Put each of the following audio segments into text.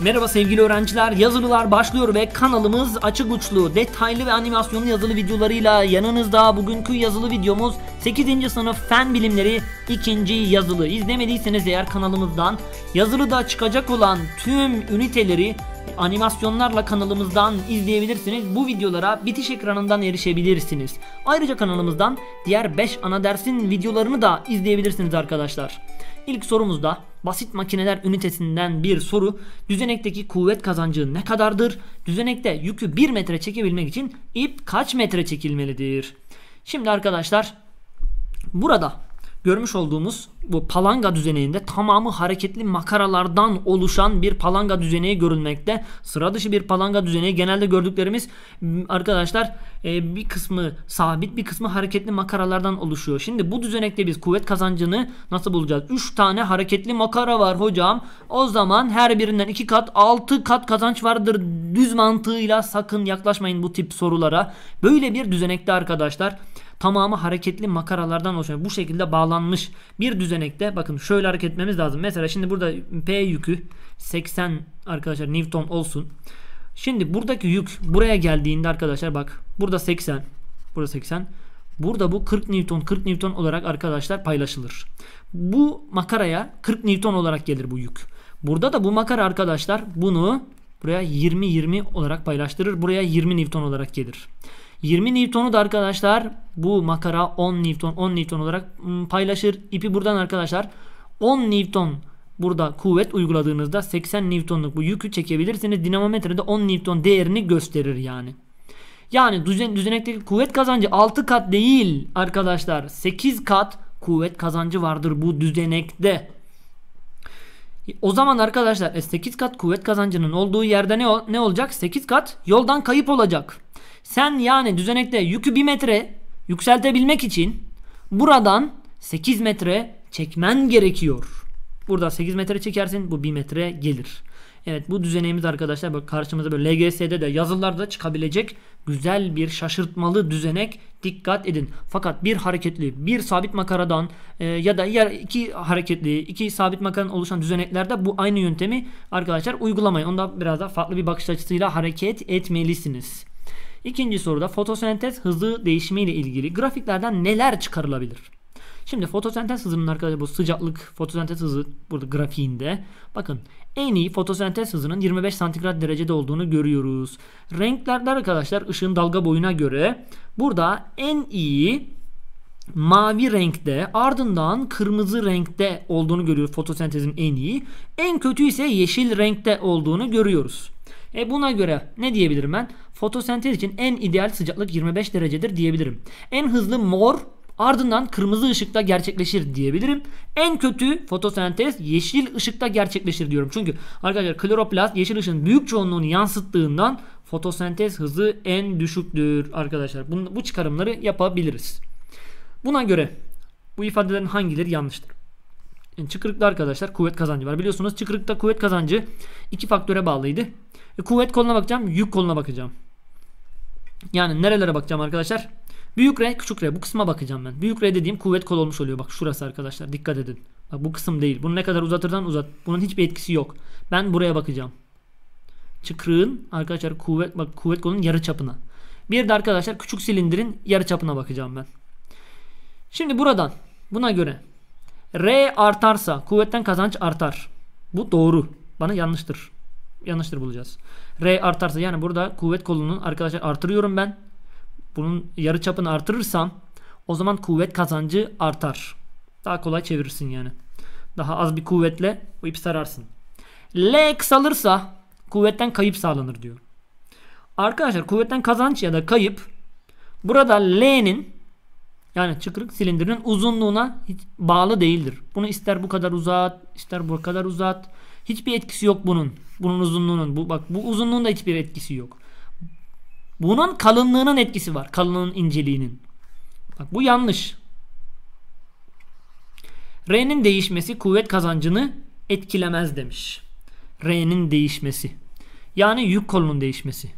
Merhaba sevgili öğrenciler, yazılılar başlıyor ve kanalımız açık uçlu, detaylı ve animasyonlu yazılı videolarıyla yanınızda bugünkü yazılı videomuz 8. sınıf fen bilimleri 2. yazılı. İzlemediyseniz eğer kanalımızdan yazılıda çıkacak olan tüm üniteleri animasyonlarla kanalımızdan izleyebilirsiniz. Bu videolara bitiş ekranından erişebilirsiniz. Ayrıca kanalımızdan diğer 5 ana dersin videolarını da izleyebilirsiniz arkadaşlar. İlk sorumuzda basit makineler ünitesinden bir soru düzenekteki kuvvet kazancı ne kadardır? Düzenekte yükü 1 metre çekebilmek için ip kaç metre çekilmelidir? Şimdi arkadaşlar burada görmüş olduğumuz bu palanga düzeneğinde tamamı hareketli makaralardan oluşan bir palanga düzeneği görülmekte. Sıra dışı bir palanga düzeneği genelde gördüklerimiz arkadaşlar e, bir kısmı sabit bir kısmı hareketli makaralardan oluşuyor. Şimdi bu düzenekte biz kuvvet kazancını nasıl bulacağız? 3 tane hareketli makara var hocam. O zaman her birinden 2 kat 6 kat kazanç vardır. Düz mantığıyla sakın yaklaşmayın bu tip sorulara. Böyle bir düzenekte arkadaşlar tamamı hareketli makaralardan oluşan bu şekilde bağlanmış bir düzenekte bakın şöyle hareket etmemiz lazım. Mesela şimdi burada P yükü 80 arkadaşlar Newton olsun. Şimdi buradaki yük buraya geldiğinde arkadaşlar bak burada 80 burada 80 Burada bu 40 Newton 40 Newton olarak arkadaşlar paylaşılır. Bu makaraya 40 Newton olarak gelir bu yük. Burada da bu makara arkadaşlar bunu buraya 20-20 olarak paylaştırır. Buraya 20 Newton olarak gelir. 20 Newton'u da arkadaşlar bu makara 10 Newton 10 Newton olarak paylaşır. İpi buradan arkadaşlar 10 Newton burada kuvvet uyguladığınızda 80 Newton'luk bu yükü çekebilirsiniz. Dinamometrede 10 Newton değerini gösterir yani. Yani düzen, düzenekteki kuvvet kazancı 6 kat değil arkadaşlar 8 kat kuvvet kazancı vardır bu düzenekte. O zaman arkadaşlar 8 e, kat kuvvet kazancının olduğu yerde ne, ne olacak? 8 kat yoldan kayıp olacak. Sen yani düzenekte yükü 1 metre yükseltebilmek için buradan 8 metre çekmen gerekiyor. Burada 8 metre çekersin bu 1 metre gelir. Evet bu düzeneğimiz arkadaşlar bak karşımıza böyle LGS'de de yazılarda çıkabilecek güzel bir şaşırtmalı düzenek dikkat edin. Fakat bir hareketli bir sabit makaradan e, ya da yer iki hareketli iki sabit makaradan oluşan düzeneklerde bu aynı yöntemi arkadaşlar uygulamayın. Onda biraz daha farklı bir bakış açısıyla hareket etmelisiniz. İkinci soruda fotosentez hızı değişimi ile ilgili grafiklerden neler çıkarılabilir? Şimdi fotosentez hızının arkadaşlar bu sıcaklık fotosentez hızı burada grafiğinde. Bakın en iyi fotosentez hızının 25 santigrat derecede olduğunu görüyoruz. Renklerde arkadaşlar ışığın dalga boyuna göre burada en iyi mavi renkte ardından kırmızı renkte olduğunu görüyoruz fotosentezin en iyi. En kötü ise yeşil renkte olduğunu görüyoruz. E buna göre ne diyebilirim ben? Fotosentez için en ideal sıcaklık 25 derecedir diyebilirim. En hızlı mor ardından kırmızı ışıkta gerçekleşir diyebilirim. En kötü fotosentez yeşil ışıkta gerçekleşir diyorum. Çünkü arkadaşlar kloroplast yeşil ışığın büyük çoğunluğunu yansıttığından fotosentez hızı en düşüktür arkadaşlar. Bunu, bu çıkarımları yapabiliriz. Buna göre bu ifadelerin hangileri yanlıştır? Yani çıkırıkta arkadaşlar kuvvet kazancı var. Biliyorsunuz çıkırıkta kuvvet kazancı iki faktöre bağlıydı. E, kuvvet koluna bakacağım. Yük koluna bakacağım. Yani nerelere bakacağım arkadaşlar? Büyük R, küçük R. Bu kısma bakacağım ben. Büyük R dediğim kuvvet kol olmuş oluyor. Bak şurası arkadaşlar. Dikkat edin. Bak bu kısım değil. Bunu ne kadar uzatırdan uzat. Bunun hiçbir etkisi yok. Ben buraya bakacağım. Çıkrığın arkadaşlar kuvvet bak kuvvet kolunun yarı çapına. Bir de arkadaşlar küçük silindirin yarı çapına bakacağım ben. Şimdi buradan buna göre R artarsa kuvvetten kazanç artar. Bu doğru. Bana yanlıştır yanlıştır bulacağız. R artarsa yani burada kuvvet kolunun arkadaşlar artırıyorum ben. Bunun yarı çapını artırırsam o zaman kuvvet kazancı artar. Daha kolay çevirirsin yani. Daha az bir kuvvetle o ipi sararsın. L kısalırsa kuvvetten kayıp sağlanır diyor. Arkadaşlar kuvvetten kazanç ya da kayıp burada L'nin yani çıkırık silindirinin uzunluğuna hiç bağlı değildir. Bunu ister bu kadar uzat, ister bu kadar uzat. Hiçbir etkisi yok bunun. Bunun uzunluğunun. Bu, bak bu uzunluğun da hiçbir etkisi yok. Bunun kalınlığının etkisi var. Kalınlığın inceliğinin. Bak bu yanlış. R'nin değişmesi kuvvet kazancını etkilemez demiş. R'nin değişmesi. Yani yük kolunun değişmesi.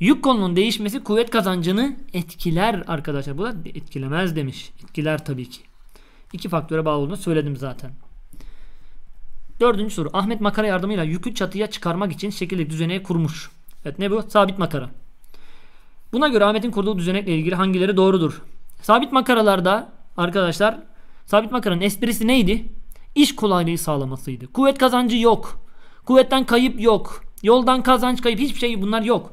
Yük kolunun değişmesi kuvvet kazancını etkiler arkadaşlar. Bu da etkilemez demiş. Etkiler tabii ki. İki faktöre bağlı olduğunu söyledim zaten. Dördüncü soru. Ahmet makara yardımıyla yükü çatıya çıkarmak için şekilde düzeneği kurmuş. Evet ne bu? Sabit makara. Buna göre Ahmet'in kurduğu düzenekle ilgili hangileri doğrudur? Sabit makaralarda arkadaşlar sabit makaranın esprisi neydi? İş kolaylığı sağlamasıydı. Kuvvet kazancı yok. Kuvvetten kayıp yok. Yoldan kazanç kayıp hiçbir şey bunlar yok.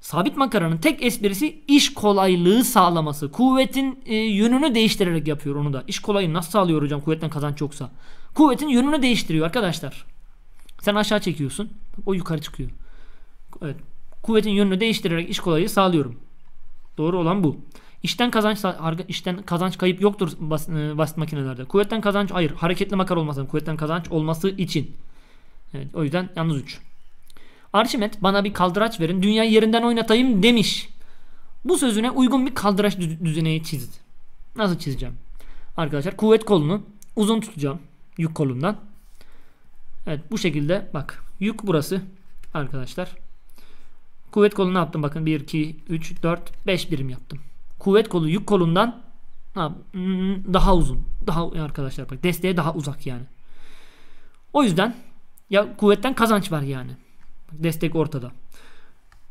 Sabit makaranın tek esprisi iş kolaylığı sağlaması. Kuvvetin e, yönünü değiştirerek yapıyor onu da. İş kolaylığı nasıl sağlıyor hocam kuvvetten kazanç yoksa? Kuvvetin yönünü değiştiriyor arkadaşlar. Sen aşağı çekiyorsun. O yukarı çıkıyor. Evet. Kuvvetin yönünü değiştirerek iş kolaylığı sağlıyorum. Doğru olan bu. İşten kazanç işten kazanç kayıp yoktur bas, e, basit makinelerde. Kuvvetten kazanç hayır. Hareketli makar olmasın. Kuvvetten kazanç olması için. Evet, o yüzden yalnız 3. Arşimet bana bir kaldıraç verin dünyayı yerinden oynatayım demiş. Bu sözüne uygun bir kaldıraç düzeneği çizdi. Nasıl çizeceğim? Arkadaşlar kuvvet kolunu uzun tutacağım yük kolundan. Evet bu şekilde bak yük burası arkadaşlar. Kuvvet kolunu yaptım bakın 1 2 3 4 5 birim yaptım. Kuvvet kolu yük kolundan hmm, daha uzun. Daha arkadaşlar bak desteğe daha uzak yani. O yüzden ya kuvvetten kazanç var yani. Destek ortada.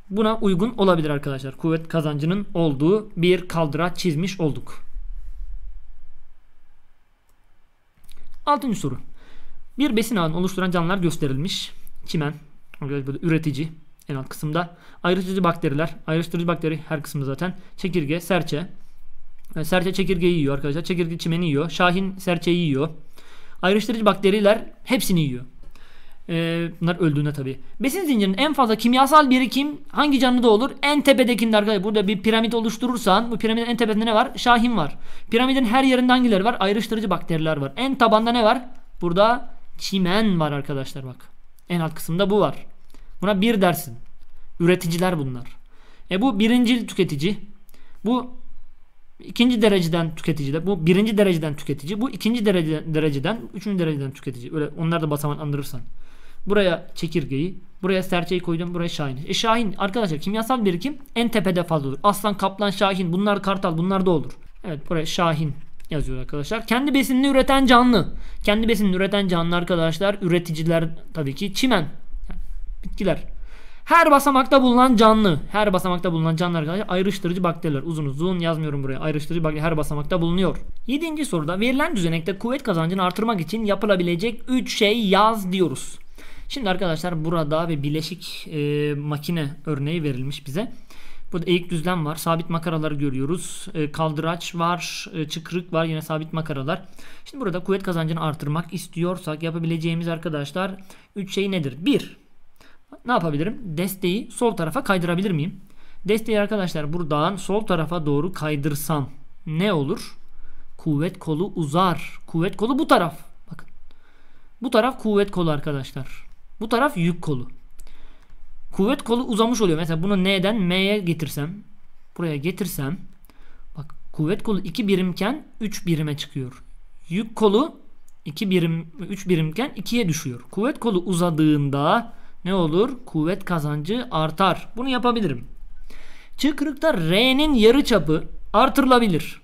Buna uygun olabilir arkadaşlar. Kuvvet kazancının olduğu bir kaldıra çizmiş olduk. Altıncı soru. Bir besin ağını oluşturan canlılar gösterilmiş. Çimen, böyle üretici en alt kısımda. Ayrıştırıcı bakteriler, ayrıştırıcı bakteri her kısımda zaten. Çekirge, serçe. Ee, serçe çekirgeyi yiyor arkadaşlar. Çekirge çimeni yiyor. Şahin serçeyi yiyor. Ayrıştırıcı bakteriler hepsini yiyor. Ee, bunlar öldüğünde tabi. Besin zincirinin en fazla kimyasal birikim hangi canlıda olur? En tepedekinde arkadaşlar. Burada bir piramit oluşturursan bu piramidin en tepesinde ne var? Şahin var. Piramidin her yerinde hangileri var? Ayrıştırıcı bakteriler var. En tabanda ne var? Burada çimen var arkadaşlar bak. En alt kısımda bu var. Buna bir dersin. Üreticiler bunlar. E bu birinci tüketici. Bu ikinci dereceden tüketici de. Bu birinci dereceden tüketici. Bu ikinci dereceden, dereceden üçüncü dereceden tüketici. Öyle onlar da basamak andırırsan. Buraya çekirgeyi. Buraya serçeyi koydum. Buraya Şahin. E Şahin arkadaşlar kimyasal birikim en tepede fazla olur. Aslan, kaplan, Şahin. Bunlar kartal. Bunlar da olur. Evet buraya Şahin yazıyor arkadaşlar. Kendi besinini üreten canlı. Kendi besinini üreten canlı arkadaşlar. Üreticiler tabii ki çimen. Yani bitkiler. Her basamakta bulunan canlı. Her basamakta bulunan canlı arkadaşlar ayrıştırıcı bakteriler. Uzun uzun yazmıyorum buraya. Ayrıştırıcı bakteriler her basamakta bulunuyor. Yedinci soruda verilen düzenekte kuvvet kazancını artırmak için yapılabilecek 3 şey yaz diyoruz. Şimdi arkadaşlar burada bir bileşik e, makine örneği verilmiş bize. Burada eğik düzlem var. Sabit makaraları görüyoruz. E, kaldıraç var. E, çıkrık var. Yine sabit makaralar. Şimdi burada kuvvet kazancını artırmak istiyorsak yapabileceğimiz arkadaşlar 3 şey nedir? 1. Ne yapabilirim? Desteği sol tarafa kaydırabilir miyim? Desteği arkadaşlar buradan sol tarafa doğru kaydırsam ne olur? Kuvvet kolu uzar. Kuvvet kolu bu taraf. Bakın. Bu taraf kuvvet kolu arkadaşlar. Bu taraf yük kolu. Kuvvet kolu uzamış oluyor. Mesela bunu N'den M'ye getirsem. Buraya getirsem. Bak kuvvet kolu 2 birimken 3 birime çıkıyor. Yük kolu 2 birim 3 birimken 2'ye düşüyor. Kuvvet kolu uzadığında ne olur? Kuvvet kazancı artar. Bunu yapabilirim. Çıkrıkta R'nin yarı çapı artırılabilir.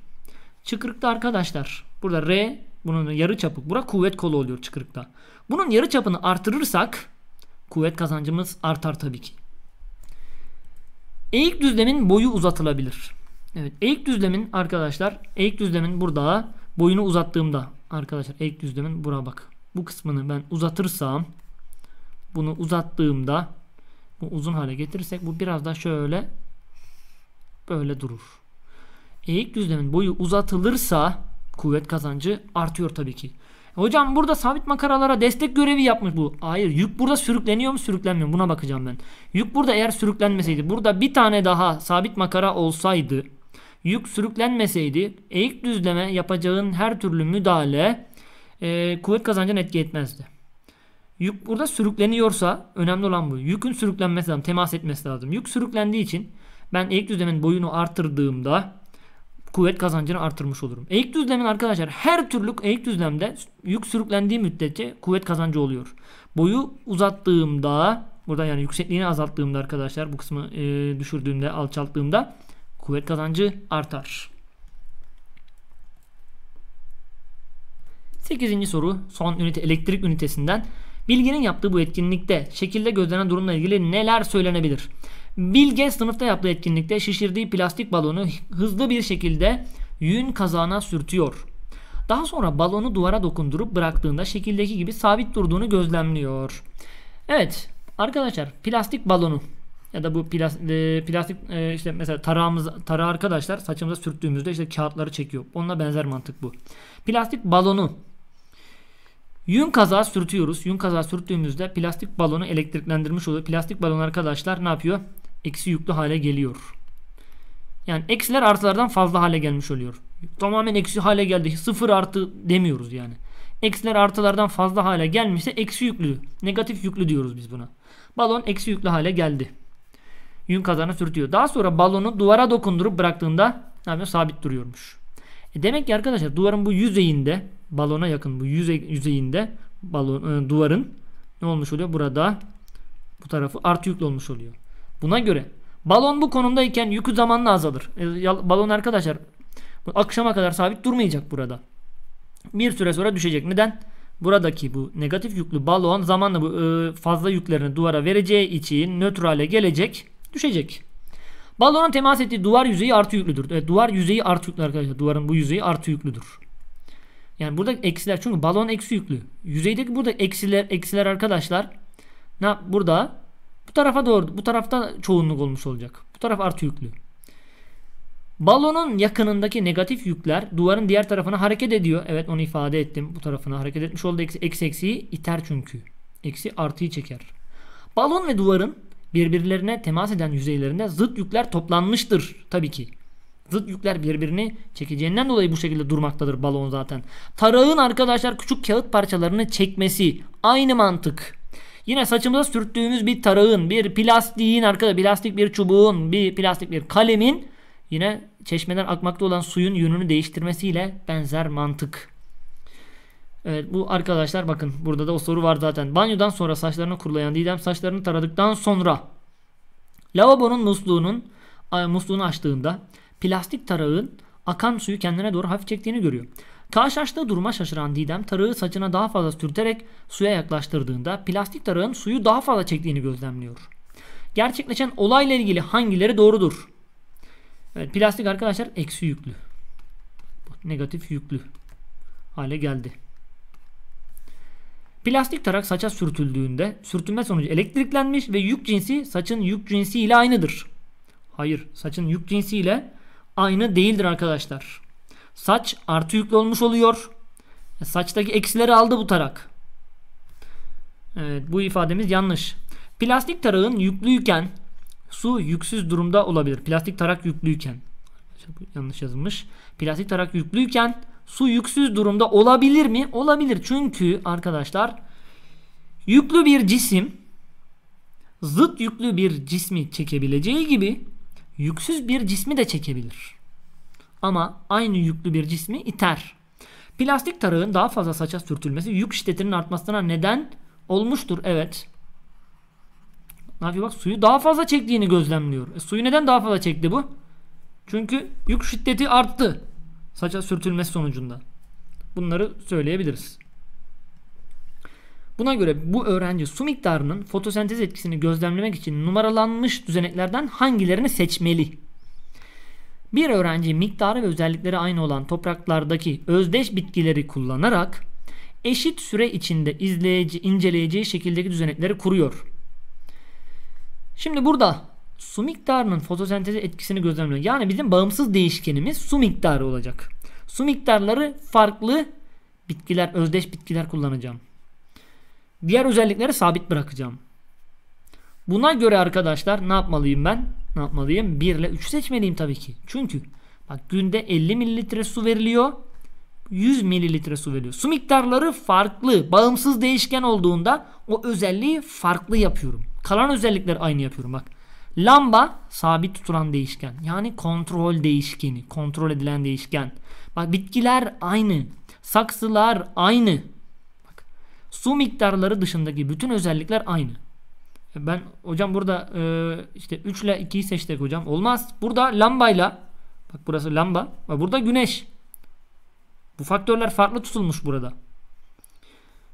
Çıkrıkta arkadaşlar burada R bunun yarı çapı. Bura kuvvet kolu oluyor çıkrıkta. Bunun yarı çapını artırırsak kuvvet kazancımız artar tabii ki. Eğik düzlemin boyu uzatılabilir. Evet eğik düzlemin arkadaşlar eğik düzlemin burada boyunu uzattığımda arkadaşlar eğik düzlemin bura bak. Bu kısmını ben uzatırsam bunu uzattığımda bu uzun hale getirirsek bu biraz da şöyle böyle durur. Eğik düzlemin boyu uzatılırsa kuvvet kazancı artıyor tabii ki. Hocam burada sabit makaralara destek görevi yapmış bu. Hayır yük burada sürükleniyor mu sürüklenmiyor mu buna bakacağım ben. Yük burada eğer sürüklenmeseydi burada bir tane daha sabit makara olsaydı yük sürüklenmeseydi eğik düzleme yapacağın her türlü müdahale e, kuvvet kazancına etki etmezdi. Yük burada sürükleniyorsa önemli olan bu. Yükün sürüklenmesi lazım temas etmesi lazım. Yük sürüklendiği için ben eğik düzlemin boyunu arttırdığımda kuvvet kazancını artırmış olurum. Eğik düzlemin arkadaşlar her türlü eğik düzlemde yük sürüklendiği müddetçe kuvvet kazancı oluyor. Boyu uzattığımda burada yani yüksekliğini azalttığımda arkadaşlar bu kısmı e, düşürdüğümde alçalttığımda kuvvet kazancı artar. 8. soru son ünite elektrik ünitesinden Bilginin yaptığı bu etkinlikte şekilde gözlenen durumla ilgili neler söylenebilir? Bilge sınıfta yaptığı etkinlikte şişirdiği plastik balonu hızlı bir şekilde yün kazağına sürtüyor. Daha sonra balonu duvara dokundurup bıraktığında şekildeki gibi sabit durduğunu gözlemliyor. Evet arkadaşlar plastik balonu ya da bu e, plastik e, işte mesela tarağımız tarağı arkadaşlar saçımıza sürttüğümüzde işte kağıtları çekiyor. Onunla benzer mantık bu. Plastik balonu Yün kaza sürtüyoruz. Yün kaza sürttüğümüzde plastik balonu elektriklendirmiş oluyor. Plastik balon arkadaşlar ne yapıyor? eksi yüklü hale geliyor. Yani eksiler artılardan fazla hale gelmiş oluyor. Tamamen eksi hale geldi. Sıfır artı demiyoruz yani. Eksiler artılardan fazla hale gelmişse eksi yüklü. Negatif yüklü diyoruz biz buna. Balon eksi yüklü hale geldi. Yün kazanı sürtüyor. Daha sonra balonu duvara dokundurup bıraktığında ne yapıyor? Sabit duruyormuş. E demek ki arkadaşlar duvarın bu yüzeyinde balona yakın bu yüzey, yüzeyinde balon, e, duvarın ne olmuş oluyor? Burada bu tarafı artı yüklü olmuş oluyor. Buna göre balon bu konumdayken yükü zamanla azalır. E, balon arkadaşlar akşama kadar sabit durmayacak burada. Bir süre sonra düşecek. Neden? Buradaki bu negatif yüklü balon zamanla bu e, fazla yüklerini duvara vereceği için nötrale gelecek, düşecek. Balonun temas ettiği duvar yüzeyi artı yüklüdür. Evet, duvar yüzeyi artı yüklü arkadaşlar. Duvarın bu yüzeyi artı yüklüdür. Yani burada eksiler çünkü balon eksi yüklü. Yüzeydeki burada eksiler eksiler arkadaşlar. Ne burada bu tarafa doğru bu tarafta çoğunluk olmuş olacak. Bu taraf artı yüklü. Balonun yakınındaki negatif yükler duvarın diğer tarafına hareket ediyor. Evet onu ifade ettim. Bu tarafına hareket etmiş oldu. Eksi, eksi eksiyi iter çünkü. Eksi artıyı çeker. Balon ve duvarın birbirlerine temas eden yüzeylerinde zıt yükler toplanmıştır tabii ki. Zıt yükler birbirini çekeceğinden dolayı bu şekilde durmaktadır balon zaten. Tarağın arkadaşlar küçük kağıt parçalarını çekmesi aynı mantık. Yine saçımıza sürttüğümüz bir tarağın, bir plastiğin arkada plastik bir çubuğun, bir plastik bir kalemin yine çeşmeden akmakta olan suyun yönünü değiştirmesiyle benzer mantık. Evet bu arkadaşlar bakın burada da o soru var zaten. Banyodan sonra saçlarını kurulayan Didem saçlarını taradıktan sonra lavabonun musluğunun musluğunu açtığında plastik tarağın akan suyu kendine doğru hafif çektiğini görüyor. Karşılaştığı duruma şaşıran Didem tarağı saçına daha fazla sürterek suya yaklaştırdığında plastik tarağın suyu daha fazla çektiğini gözlemliyor. Gerçekleşen olayla ilgili hangileri doğrudur? Evet, plastik arkadaşlar eksi yüklü. Negatif yüklü hale geldi. Plastik tarak saça sürtüldüğünde sürtünme sonucu elektriklenmiş ve yük cinsi saçın yük cinsi ile aynıdır. Hayır saçın yük cinsi ile aynı değildir arkadaşlar. Saç artı yüklü olmuş oluyor. E, saçtaki eksileri aldı bu tarak. Evet bu ifademiz yanlış. Plastik tarağın yüklüyken su yüksüz durumda olabilir. Plastik tarak yüklüyken. Yanlış yazılmış. Plastik tarak yüklüyken su yüksüz durumda olabilir mi? Olabilir. Çünkü arkadaşlar yüklü bir cisim zıt yüklü bir cismi çekebileceği gibi yüksüz bir cismi de çekebilir ama aynı yüklü bir cismi iter. Plastik tarığın daha fazla saça sürtülmesi yük şiddetinin artmasına neden olmuştur. Evet. Ne yapıyor bak suyu daha fazla çektiğini gözlemliyor. E, suyu neden daha fazla çekti bu? Çünkü yük şiddeti arttı. Saça sürtülmesi sonucunda. Bunları söyleyebiliriz. Buna göre bu öğrenci su miktarının fotosentez etkisini gözlemlemek için numaralanmış düzeneklerden hangilerini seçmeli? Bir öğrenci miktarı ve özellikleri aynı olan topraklardaki özdeş bitkileri kullanarak eşit süre içinde izleyici, inceleyeceği şekildeki düzenekleri kuruyor. Şimdi burada su miktarının fotosenteze etkisini gözlemliyor. Yani bizim bağımsız değişkenimiz su miktarı olacak. Su miktarları farklı bitkiler, özdeş bitkiler kullanacağım. Diğer özellikleri sabit bırakacağım. Buna göre arkadaşlar ne yapmalıyım ben? ne yapmalıyım? 1 ile 3 seçmeliyim tabii ki. Çünkü bak günde 50 mililitre su veriliyor. 100 mililitre su veriliyor. Su miktarları farklı. Bağımsız değişken olduğunda o özelliği farklı yapıyorum. Kalan özellikler aynı yapıyorum bak. Lamba sabit tutulan değişken. Yani kontrol değişkeni. Kontrol edilen değişken. Bak bitkiler aynı. Saksılar aynı. Bak, su miktarları dışındaki bütün özellikler aynı. Ben hocam burada e, işte 3 ile 2'yi seçtik hocam. Olmaz. Burada lambayla bak burası lamba. Bak burada güneş. Bu faktörler farklı tutulmuş burada.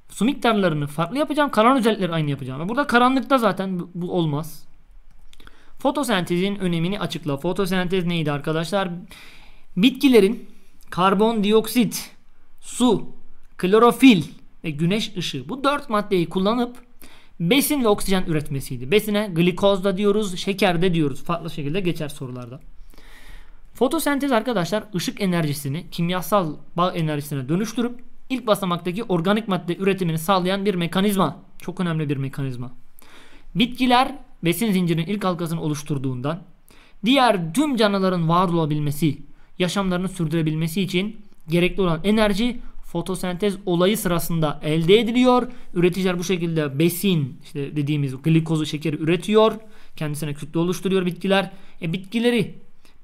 Su miktarlarını farklı yapacağım. karan özellikleri aynı yapacağım. Burada karanlıkta zaten bu olmaz. Fotosentezin önemini açıkla. Fotosentez neydi arkadaşlar? Bitkilerin karbondioksit, su, klorofil ve güneş ışığı bu dört maddeyi kullanıp besin ve oksijen üretmesiydi. Besine glikoz da diyoruz, şeker de diyoruz. Farklı şekilde geçer sorularda. Fotosentez arkadaşlar ışık enerjisini kimyasal bağ enerjisine dönüştürüp ilk basamaktaki organik madde üretimini sağlayan bir mekanizma. Çok önemli bir mekanizma. Bitkiler besin zincirinin ilk halkasını oluşturduğundan diğer tüm canlıların var olabilmesi, yaşamlarını sürdürebilmesi için gerekli olan enerji fotosentez olayı sırasında elde ediliyor. Üreticiler bu şekilde besin işte dediğimiz glikozu şekeri üretiyor. Kendisine kütle oluşturuyor bitkiler. E bitkileri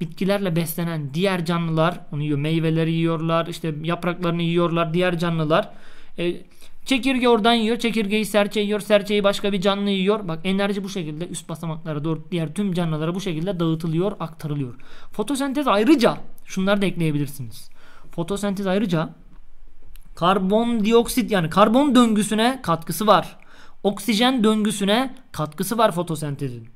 bitkilerle beslenen diğer canlılar onu yiyor. Meyveleri yiyorlar, işte yapraklarını yiyorlar diğer canlılar. E, çekirge oradan yiyor. Çekirgeyi serçe yiyor. Serçeyi başka bir canlı yiyor. Bak enerji bu şekilde üst basamaklara doğru diğer tüm canlılara bu şekilde dağıtılıyor, aktarılıyor. Fotosentez ayrıca şunları da ekleyebilirsiniz. Fotosentez ayrıca karbon dioksit yani karbon döngüsüne katkısı var. Oksijen döngüsüne katkısı var fotosentezin.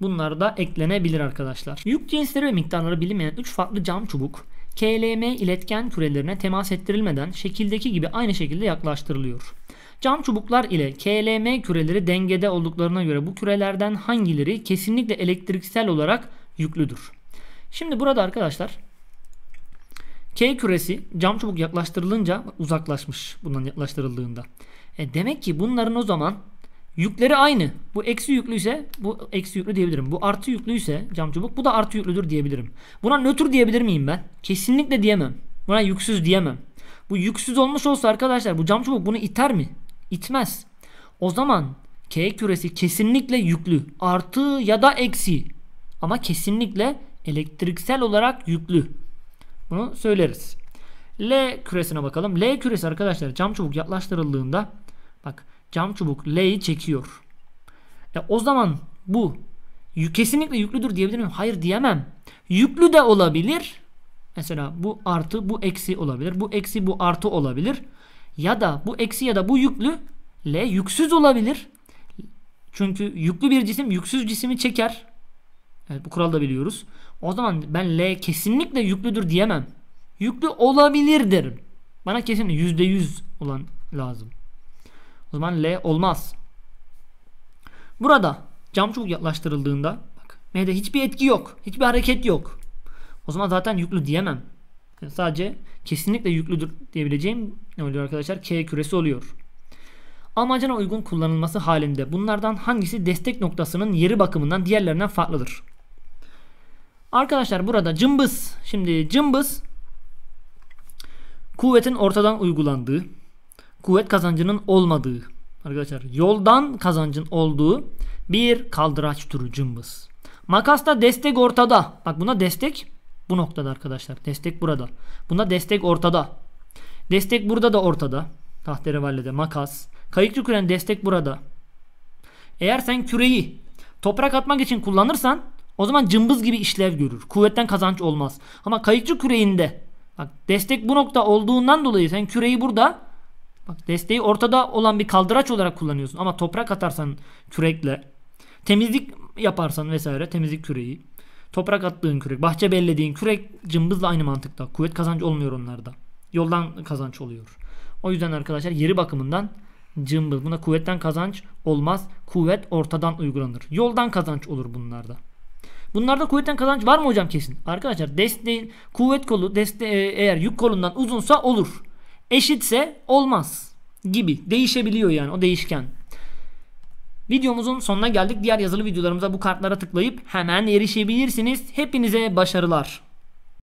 Bunlar da eklenebilir arkadaşlar. Yük cinsleri ve miktarları bilinmeyen 3 farklı cam çubuk KLM iletken kürelerine temas ettirilmeden şekildeki gibi aynı şekilde yaklaştırılıyor. Cam çubuklar ile KLM küreleri dengede olduklarına göre bu kürelerden hangileri kesinlikle elektriksel olarak yüklüdür? Şimdi burada arkadaşlar K küresi cam çubuk yaklaştırılınca uzaklaşmış bundan yaklaştırıldığında. E demek ki bunların o zaman yükleri aynı. Bu eksi yüklüyse bu eksi yüklü diyebilirim. Bu artı yüklüyse cam çubuk bu da artı yüklüdür diyebilirim. Buna nötr diyebilir miyim ben? Kesinlikle diyemem. Buna yüksüz diyemem. Bu yüksüz olmuş olsa arkadaşlar bu cam çubuk bunu iter mi? İtmez. O zaman K küresi kesinlikle yüklü. Artı ya da eksi. Ama kesinlikle elektriksel olarak yüklü. Bunu söyleriz. L küresine bakalım. L küresi arkadaşlar cam çubuk yaklaştırıldığında bak cam çubuk L'yi çekiyor. E, o zaman bu kesinlikle yüklüdür diyebilir miyim? Hayır diyemem. Yüklü de olabilir. Mesela bu artı bu eksi olabilir. Bu eksi bu artı olabilir. Ya da bu eksi ya da bu yüklü L yüksüz olabilir. Çünkü yüklü bir cisim yüksüz cisimi çeker. Evet bu kuralı da biliyoruz. O zaman ben L kesinlikle yüklüdür diyemem. Yüklü olabilirdir. derim. Bana kesin %100 olan lazım. O zaman L olmaz. Burada cam çok yaklaştırıldığında bak, M'de hiçbir etki yok. Hiçbir hareket yok. O zaman zaten yüklü diyemem. Yani sadece kesinlikle yüklüdür diyebileceğim ne oluyor arkadaşlar? K küresi oluyor. Amacına uygun kullanılması halinde bunlardan hangisi destek noktasının yeri bakımından diğerlerinden farklıdır? Arkadaşlar burada cımbız. Şimdi cımbız kuvvetin ortadan uygulandığı, kuvvet kazancının olmadığı. Arkadaşlar yoldan kazancın olduğu bir kaldıraç türü cımbız. Makasta destek ortada. Bak buna destek bu noktada arkadaşlar. Destek burada. Buna destek ortada. Destek burada da ortada. Tahterevallede makas. Kayıkçı küren destek burada. Eğer sen küreyi toprak atmak için kullanırsan o zaman cımbız gibi işlev görür. Kuvvetten kazanç olmaz. Ama kayıkçı küreğinde bak destek bu nokta olduğundan dolayı sen küreyi burada bak desteği ortada olan bir kaldıraç olarak kullanıyorsun. Ama toprak atarsan kürekle temizlik yaparsan vesaire temizlik küreği toprak attığın kürek, bahçe bellediğin kürek cımbızla aynı mantıkta. Kuvvet kazancı olmuyor onlarda. Yoldan kazanç oluyor. O yüzden arkadaşlar yeri bakımından cımbız. Buna kuvvetten kazanç olmaz. Kuvvet ortadan uygulanır. Yoldan kazanç olur bunlarda. Bunlarda kuvvetten kazanç var mı hocam kesin? Arkadaşlar desteğin kuvvet kolu deste e, eğer yük kolundan uzunsa olur. Eşitse olmaz gibi değişebiliyor yani o değişken. Videomuzun sonuna geldik. Diğer yazılı videolarımıza bu kartlara tıklayıp hemen erişebilirsiniz. Hepinize başarılar.